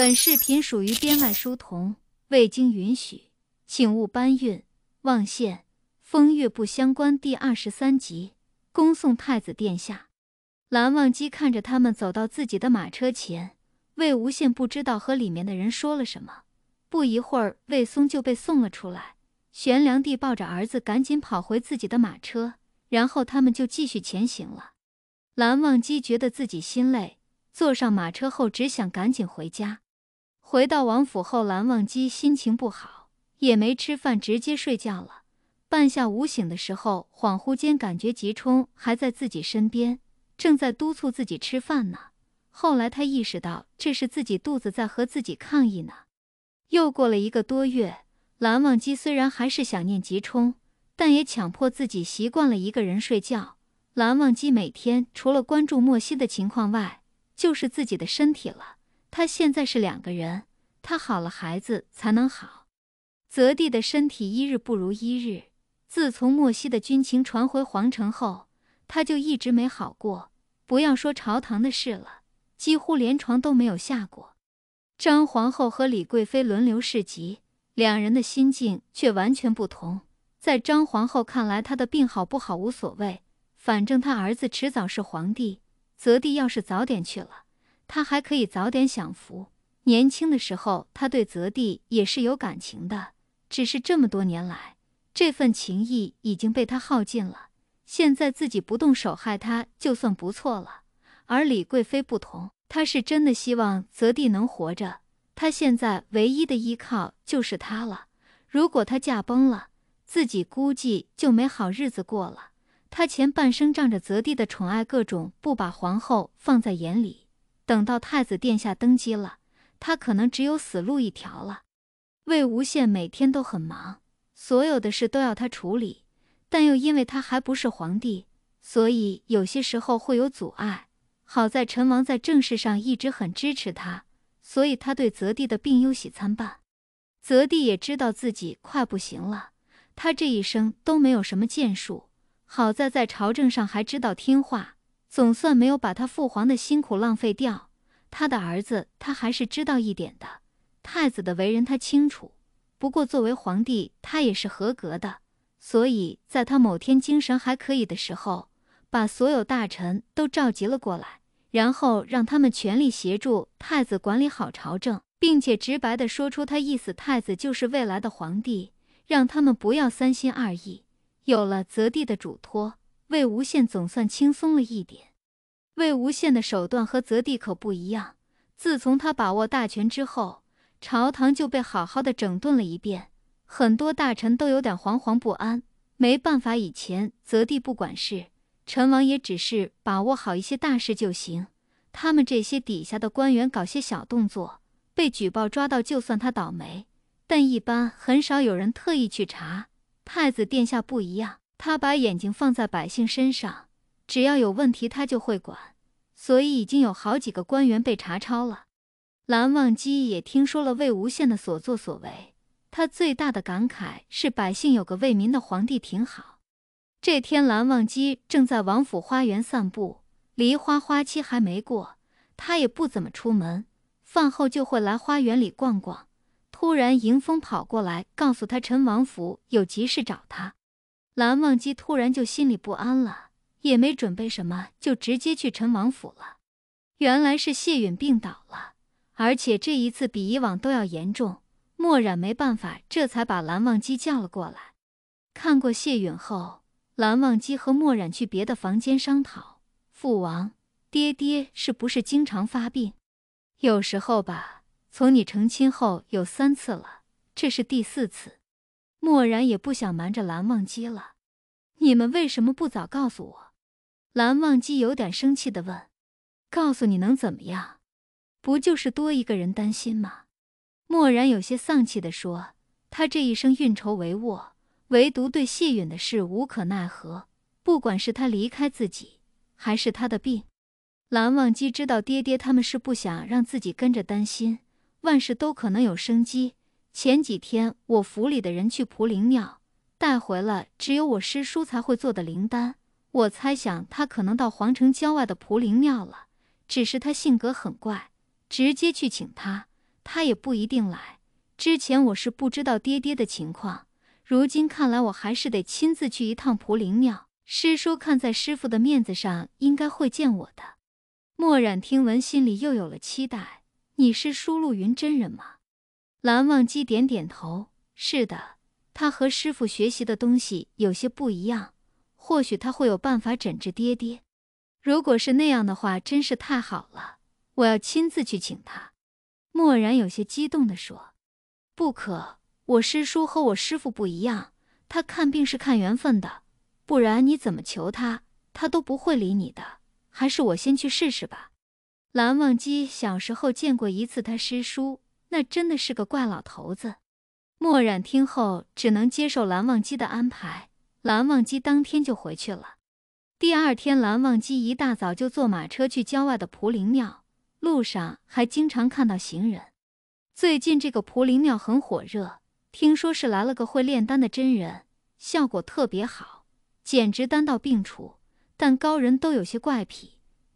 本视频属于编外书童，未经允许，请勿搬运。望见风月不相关第二十三集，恭送太子殿下。蓝忘机看着他们走到自己的马车前，魏无羡不知道和里面的人说了什么。不一会儿，魏松就被送了出来。玄良帝抱着儿子赶紧跑回自己的马车，然后他们就继续前行了。蓝忘机觉得自己心累，坐上马车后只想赶紧回家。回到王府后，蓝忘机心情不好，也没吃饭，直接睡觉了。半下午醒的时候，恍惚间感觉吉冲还在自己身边，正在督促自己吃饭呢。后来他意识到，这是自己肚子在和自己抗议呢。又过了一个多月，蓝忘机虽然还是想念吉冲，但也强迫自己习惯了一个人睡觉。蓝忘机每天除了关注莫西的情况外，就是自己的身体了。他现在是两个人，他好了，孩子才能好。泽帝的身体一日不如一日。自从莫西的军情传回皇城后，他就一直没好过。不要说朝堂的事了，几乎连床都没有下过。张皇后和李贵妃轮流侍疾，两人的心境却完全不同。在张皇后看来，她的病好不好无所谓，反正她儿子迟早是皇帝。泽帝要是早点去了。他还可以早点享福。年轻的时候，他对泽帝也是有感情的，只是这么多年来，这份情谊已经被他耗尽了。现在自己不动手害他，就算不错了。而李贵妃不同，她是真的希望泽帝能活着。她现在唯一的依靠就是他了。如果她驾崩了，自己估计就没好日子过了。她前半生仗着泽帝的宠爱，各种不把皇后放在眼里。等到太子殿下登基了，他可能只有死路一条了。魏无羡每天都很忙，所有的事都要他处理，但又因为他还不是皇帝，所以有些时候会有阻碍。好在陈王在政事上一直很支持他，所以他对泽帝的病忧喜参半。泽帝也知道自己快不行了，他这一生都没有什么建树，好在在朝政上还知道听话。总算没有把他父皇的辛苦浪费掉。他的儿子，他还是知道一点的。太子的为人，他清楚。不过，作为皇帝，他也是合格的。所以，在他某天精神还可以的时候，把所有大臣都召集了过来，然后让他们全力协助太子管理好朝政，并且直白的说出他意思：太子就是未来的皇帝，让他们不要三心二意。有了泽帝的嘱托。魏无羡总算轻松了一点。魏无羡的手段和泽帝可不一样。自从他把握大权之后，朝堂就被好好的整顿了一遍，很多大臣都有点惶惶不安。没办法，以前泽帝不管事，陈王也只是把握好一些大事就行。他们这些底下的官员搞些小动作，被举报抓到就算他倒霉，但一般很少有人特意去查。太子殿下不一样。他把眼睛放在百姓身上，只要有问题，他就会管，所以已经有好几个官员被查抄了。蓝忘机也听说了魏无羡的所作所为，他最大的感慨是百姓有个为民的皇帝挺好。这天，蓝忘机正在王府花园散步，梨花花期还没过，他也不怎么出门，饭后就会来花园里逛逛。突然，迎风跑过来告诉他，陈王府有急事找他。蓝忘机突然就心里不安了，也没准备什么，就直接去陈王府了。原来是谢允病倒了，而且这一次比以往都要严重。墨染没办法，这才把蓝忘机叫了过来。看过谢允后，蓝忘机和墨染去别的房间商讨。父王，爹爹是不是经常发病？有时候吧，从你成亲后有三次了，这是第四次。墨染也不想瞒着蓝忘机了。你们为什么不早告诉我？”蓝忘机有点生气的问。“告诉你能怎么样？不就是多一个人担心吗？”漠然有些丧气的说。“他这一生运筹帷幄，唯独对谢允的事无可奈何。不管是他离开自己，还是他的病，蓝忘机知道爹爹他们是不想让自己跟着担心。万事都可能有生机。前几天我府里的人去蒲灵庙。”带回了只有我师叔才会做的灵丹，我猜想他可能到皇城郊外的蒲灵庙了。只是他性格很怪，直接去请他，他也不一定来。之前我是不知道爹爹的情况，如今看来，我还是得亲自去一趟蒲灵庙。师叔看在师傅的面子上，应该会见我的。墨染听闻，心里又有了期待。你是书露云真人吗？蓝忘机点点头，是的。他和师傅学习的东西有些不一样，或许他会有办法诊治爹爹。如果是那样的话，真是太好了！我要亲自去请他。”默然有些激动的说。“不可，我师叔和我师傅不一样，他看病是看缘分的，不然你怎么求他，他都不会理你的。还是我先去试试吧。”蓝忘机小时候见过一次他师叔，那真的是个怪老头子。墨染听后，只能接受蓝忘机的安排。蓝忘机当天就回去了。第二天，蓝忘机一大早就坐马车去郊外的蒲林庙，路上还经常看到行人。最近这个蒲林庙很火热，听说是来了个会炼丹的真人，效果特别好，简直丹到病除。但高人都有些怪癖，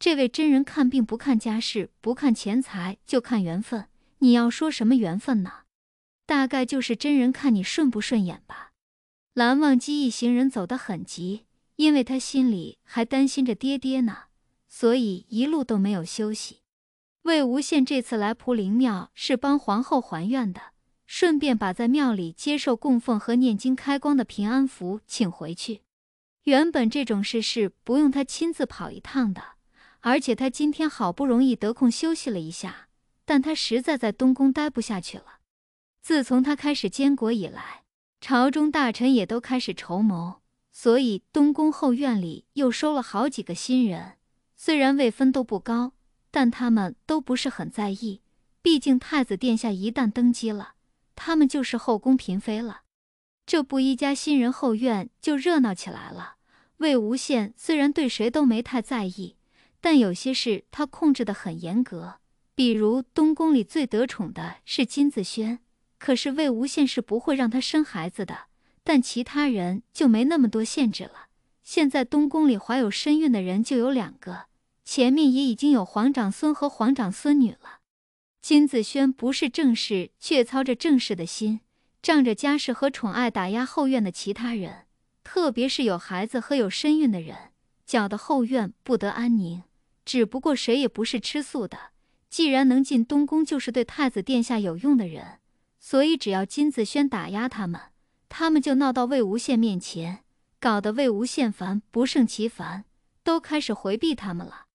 这位真人看病不看家世，不看钱财，就看缘分。你要说什么缘分呢？大概就是真人看你顺不顺眼吧。蓝忘机一行人走得很急，因为他心里还担心着爹爹呢，所以一路都没有休息。魏无羡这次来蒲灵庙是帮皇后还愿的，顺便把在庙里接受供奉和念经开光的平安符请回去。原本这种事是不用他亲自跑一趟的，而且他今天好不容易得空休息了一下，但他实在在东宫待不下去了。自从他开始监国以来，朝中大臣也都开始筹谋，所以东宫后院里又收了好几个新人。虽然位分都不高，但他们都不是很在意，毕竟太子殿下一旦登基了，他们就是后宫嫔妃了。这不，一家新人后院就热闹起来了。魏无羡虽然对谁都没太在意，但有些事他控制的很严格，比如东宫里最得宠的是金子轩。可是魏无羡是不会让他生孩子的，但其他人就没那么多限制了。现在东宫里怀有身孕的人就有两个，前面也已经有皇长孙和皇长孙女了。金子轩不是正室，却操着正室的心，仗着家世和宠爱打压后院的其他人，特别是有孩子和有身孕的人，搅得后院不得安宁。只不过谁也不是吃素的，既然能进东宫，就是对太子殿下有用的人。所以，只要金子轩打压他们，他们就闹到魏无羡面前，搞得魏无羡烦不胜其烦，都开始回避他们了。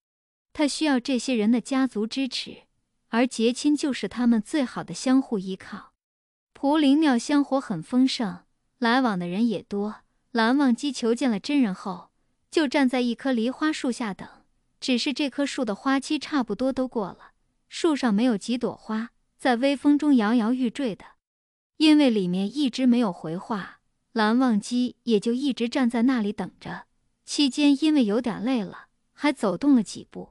他需要这些人的家族支持，而结亲就是他们最好的相互依靠。蒲灵庙香火很丰盛，来往的人也多。蓝忘机求见了真人后，就站在一棵梨花树下等。只是这棵树的花期差不多都过了，树上没有几朵花。在微风中摇摇欲坠的，因为里面一直没有回话，蓝忘机也就一直站在那里等着。期间因为有点累了，还走动了几步。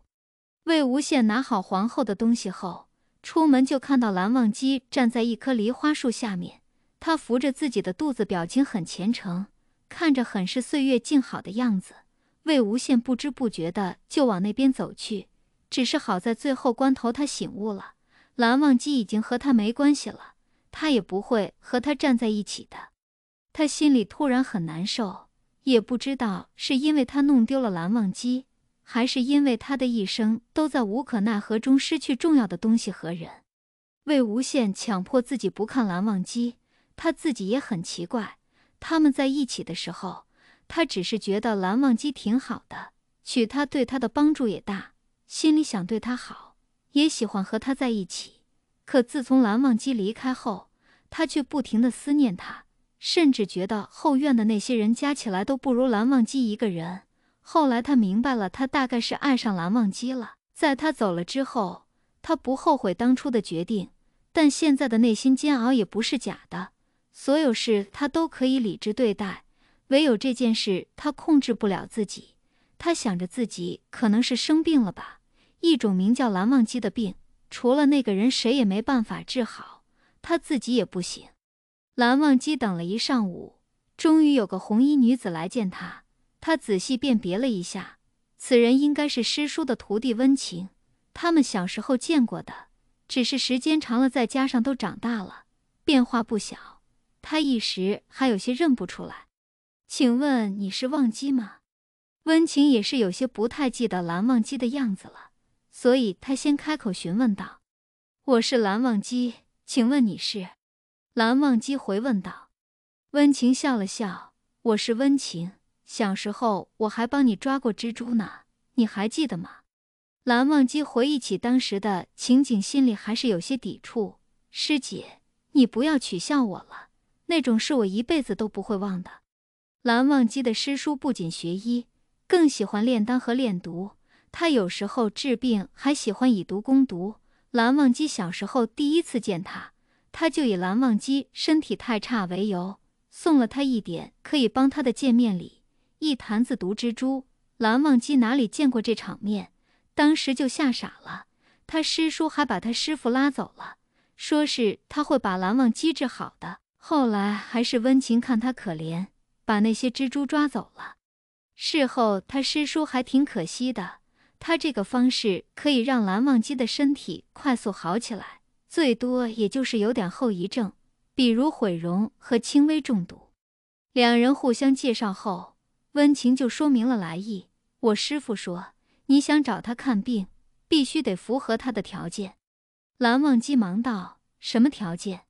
魏无羡拿好皇后的东西后，出门就看到蓝忘机站在一棵梨花树下面，他扶着自己的肚子，表情很虔诚，看着很是岁月静好的样子。魏无羡不知不觉的就往那边走去，只是好在最后关头他醒悟了。蓝忘机已经和他没关系了，他也不会和他站在一起的。他心里突然很难受，也不知道是因为他弄丢了蓝忘机，还是因为他的一生都在无可奈何中失去重要的东西和人。魏无羡强迫自己不看蓝忘机，他自己也很奇怪。他们在一起的时候，他只是觉得蓝忘机挺好的，娶她对他的帮助也大，心里想对她好。也喜欢和他在一起，可自从蓝忘机离开后，他却不停的思念他，甚至觉得后院的那些人加起来都不如蓝忘机一个人。后来他明白了，他大概是爱上蓝忘机了。在他走了之后，他不后悔当初的决定，但现在的内心煎熬也不是假的。所有事他都可以理智对待，唯有这件事他控制不了自己。他想着自己可能是生病了吧。一种名叫蓝忘机的病，除了那个人，谁也没办法治好。他自己也不行。蓝忘机等了一上午，终于有个红衣女子来见他。他仔细辨别了一下，此人应该是师叔的徒弟温情。他们小时候见过的，只是时间长了，再加上都长大了，变化不小，他一时还有些认不出来。请问你是忘机吗？温情也是有些不太记得蓝忘机的样子了。所以他先开口询问道：“我是蓝忘机，请问你是？”蓝忘机回问道：“温情笑了笑，我是温情。小时候我还帮你抓过蜘蛛呢，你还记得吗？”蓝忘机回忆起当时的情景，心里还是有些抵触。“师姐，你不要取笑我了，那种事我一辈子都不会忘的。”蓝忘机的师叔不仅学医，更喜欢炼丹和炼毒。他有时候治病还喜欢以毒攻毒。蓝忘机小时候第一次见他，他就以蓝忘机身体太差为由，送了他一点可以帮他的见面礼——一坛子毒蜘蛛。蓝忘机哪里见过这场面，当时就吓傻了。他师叔还把他师傅拉走了，说是他会把蓝忘机治好的。后来还是温情看他可怜，把那些蜘蛛抓走了。事后他师叔还挺可惜的。他这个方式可以让蓝忘机的身体快速好起来，最多也就是有点后遗症，比如毁容和轻微中毒。两人互相介绍后，温情就说明了来意：“我师傅说，你想找他看病，必须得符合他的条件。”蓝忘机忙道：“什么条件？”